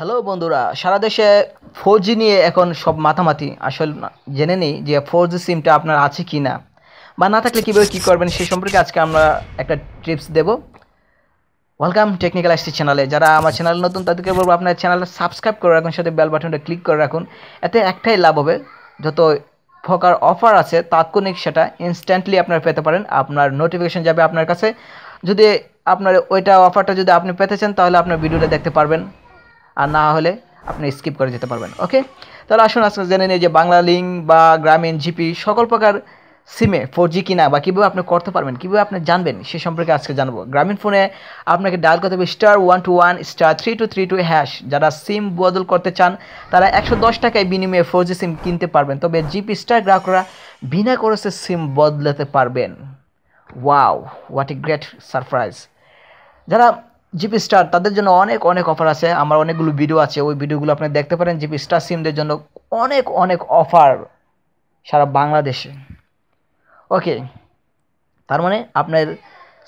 hello বন্ধুরা সারা দেশে four G নিয়ে এখন সব মাথামাতি আসলে জেনে নিই যে ফোর জি সিমটা আপনার আছে কি না বা না থাকলে কীভাবে কী করবেন সে সম্পর্কে আজকে আমরা একটা টিপস দেব ওয়েলকাম টেকনিক্যাল আসছি চ্যানেলে যারা আমার চ্যানেল নতুন তাদেরকে বলবো আপনার চ্যানেলটা সাবস্ক্রাইব করে রাখুন সাথে বেল বাটনটা ক্লিক করে রাখুন এতে একটাই লাভ হবে যত ফোকার অফার আছে তাৎক্ষণিক সেটা ইনস্ট্যান্টলি আপনার পেতে পারেন আপনার নোটিফিকেশান যাবে আপনার কাছে যদি আপনার ওইটা অফারটা যদি আপনি পেতে চান তাহলে আপনার ভিডিওটা দেখতে পারবেন আর না হলে আপনি স্কিপ করে যেতে পারবেন ওকে তাহলে আসুন আজকে জেনে নিই যে বাংলা লিঙ্ক বা গ্রামীণ জিপি সকল প্রকার সিমে ফোর জি কিনা বা কীভাবে আপনি করতে পারবেন কীভাবে আপনি জানবেন সে সম্পর্কে আজকে জানবো গ্রামীণ ফোনে আপনাকে ডায়াল করতে হবে star one two one star three two three two hash যারা সিম বদল করতে চান তারা একশো দশ টাকায় বিনিময়ে ফোর জি সিম কিনতে পারবেন তবে জিপি স্টার গ্রাহকরা বিনা করেছে সিম বদলাতে পারবেন wow what a great surprise যারা জিপি স্টার তাদের জন্য অনেক অনেক অফার আছে আমার অনেকগুলো ভিডিও আছে ওই ভিডিওগুলো আপনি দেখতে পারেন জিপি স্টার সিমদের জন্য অনেক অনেক অফার সারা বাংলাদেশে ওকে তার মানে আপনার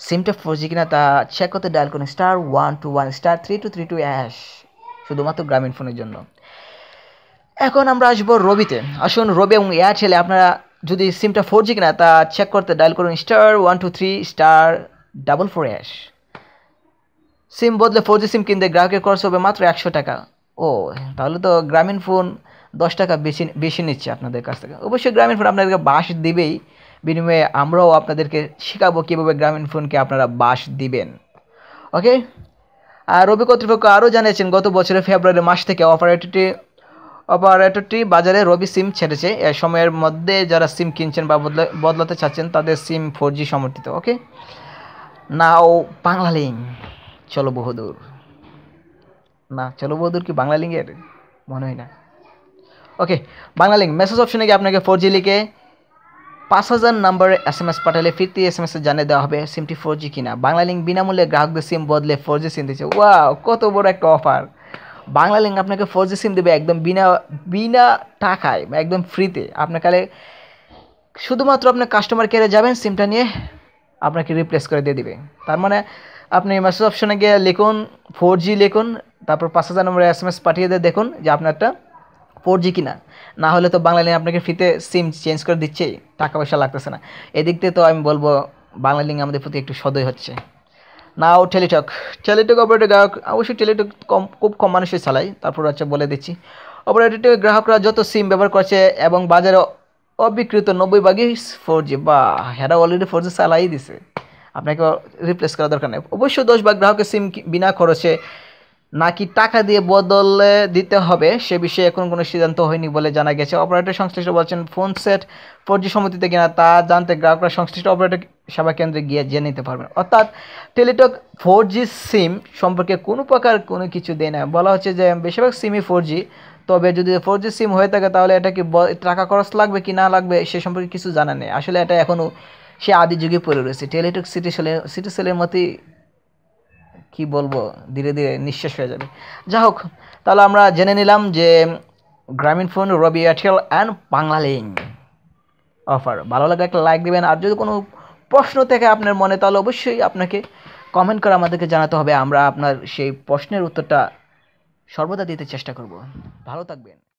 সিমটা ফোর জি কিনা তা চেক করতে ডায়াল করুন star one two one star three two three two hash শুধুমাত্র গ্রামীণ ফোনের জন্য এখন আমরা আসবো রবিতে আসুন রবি এবং এয়ারটেলে আপনারা যদি সিমটা ফোর জি কিনা তা চেক করতে ডায়াল করুন star one two three star double four hash SIM বদলে ফোর সিম কিনতে গ্রাহকের খরচ হবে মাত্র একশো টাকা ও তাহলে তো গ্রামীণ ফোন দশ টাকা বেশি বেশি নিচ্ছে আপনাদের কাছ থেকে অবশ্যই গ্রামীণ ফোন আপনাদেরকে বাস দিবেই বিনিময়ে আমরাও আপনাদেরকে শেখাবো কীভাবে গ্রামীণ ফোনকে আপনারা বাস দিবেন ওকে আর রবি কর্তৃপক্ষ আরও জানিয়েছেন গত বছরের ফেব্রুয়ারি মাস থেকে অপারেটরটি অপারেটরটি বাজারে রবি সিম ছেড়েছে এ সময়ের মধ্যে যারা সিম কিনছেন বা বদলাতে চাচ্ছেন তাদের সিম ফোর জি সমর্থিত ওকে নাও বাংলালিঙ্ক চলো বহুদূর না চলো বহুদূর কি বাংলা লিঙ্গের মনে হয় না ওকে বাংলা লিঙ্ক মেসেজ অপশনে গিয়ে আপনাকে ফোর জি লিখে পাঁচ হাজার নম্বরে এস এম এস পাঠালে ফিফটি এস এম এস জানিয়ে দেওয়া হবে সিমটি ফোর জি কিনা বাংলা লিঙ্ক বিনামূল্যে গ্রাহকদের সিম বদলে ফোর জি সিম দিচ্ছে ওয়া কত বড় একটা অফার বাংলা লিঙ্ক আপনাকে ফোর জি সিম দেবে একদম বিনা বিনা টাকায় একদম ফ্রিতে আপনার কালে শুধুমাত্র আপনার কাস্টমার কেয়ারে যাবেন সিমটা নিয়ে আপনাকে রিপ্লেস করে দিয়ে দেবে তার মানে আপনি মেসেজ অপশনে গিয়ে লিখুন ফোর জি লিখুন তারপর পাঁচ হাজার নম্বরে এস এম এস পাঠিয়ে দিয়ে দেখুন যে আপনারটা ফোর জি কিনা না হলে তো বাংলা লিঙ্ক আপনাকে ফ্রিতে সিম চেঞ্জ করে দিচ্ছেই টাকা পয়সা লাগতেছে না এদিক থেকে তো আমি বলবো বাংলা লিঙ্ক আমাদের প্রতি একটু সদয় হচ্ছে নাও টেলিটক টেলিটক অপারেটর গ্রাহক অবশ্যই টেলিটক কম খুব কম মানুষই চালায় তারপর হচ্ছে বলে দিচ্ছি অপারেটরটি গ্রাহকরা যত সিম ব্যবহার করছে এবং বাজারে অবিকৃত নব্বই বাঘে ফোর জি বা হেরা অলরেডি ফোর জি চালাই দিছে আপনাকে রিপ্লেস করা দরকার নেই অবশ্যই দশ ভাগ গ্রাহকের সিম বিনা খরচে নাকি টাকা দিয়ে বদলে দিতে হবে সে বিষয়ে এখন কোনো সিদ্ধান্ত হয়নি বলে জানা গেছে অপারেটর সংশ্লিষ্ট বলছেন ফোন সেট ফোর জি সম্মতিতে কিনা তা জানতে গ্রাহকরা সংশ্লিষ্ট অপারেটর সেবা কেন্দ্রে গিয়ে জেনে নিতে পারবেন অর্থাৎ টেলিটক ফোর জি সিম সম্পর্কে কোনো প্রকার কোনো কিছু দেয় না বলা হচ্ছে যে বেশিরভাগ সিমই ফোর জি তবে যদি ফোর জি সিম হয়ে থাকে তাহলে এটা কি টাকা খরচ লাগবে কি না লাগবে সে সম্পর্কে কিছু জানা নেই আসলে এটা এখনও সে আদি যুগে পড়ে রয়েছে টেলিটক সিটি সিটিসেলের সিটি সেলের মতোই কি বলবো ধীরে ধীরে নিঃশ্বাস হয়ে যাবে যা হোক তাহলে আমরা জেনে নিলাম যে Grameenphone Robi Airtel and Banglalink offer ভালো লাগে একটা লাইক দেবেন আর যদি কোনো প্রশ্ন থেকে আপনার মনে তাহলে অবশ্যই আপনাকে কমেন্ট করে আমাদেরকে জানাতে হবে আমরা আপনার সেই প্রশ্নের উত্তরটা সর্বদা দিতে চেষ্টা করব ভালো থাকবেন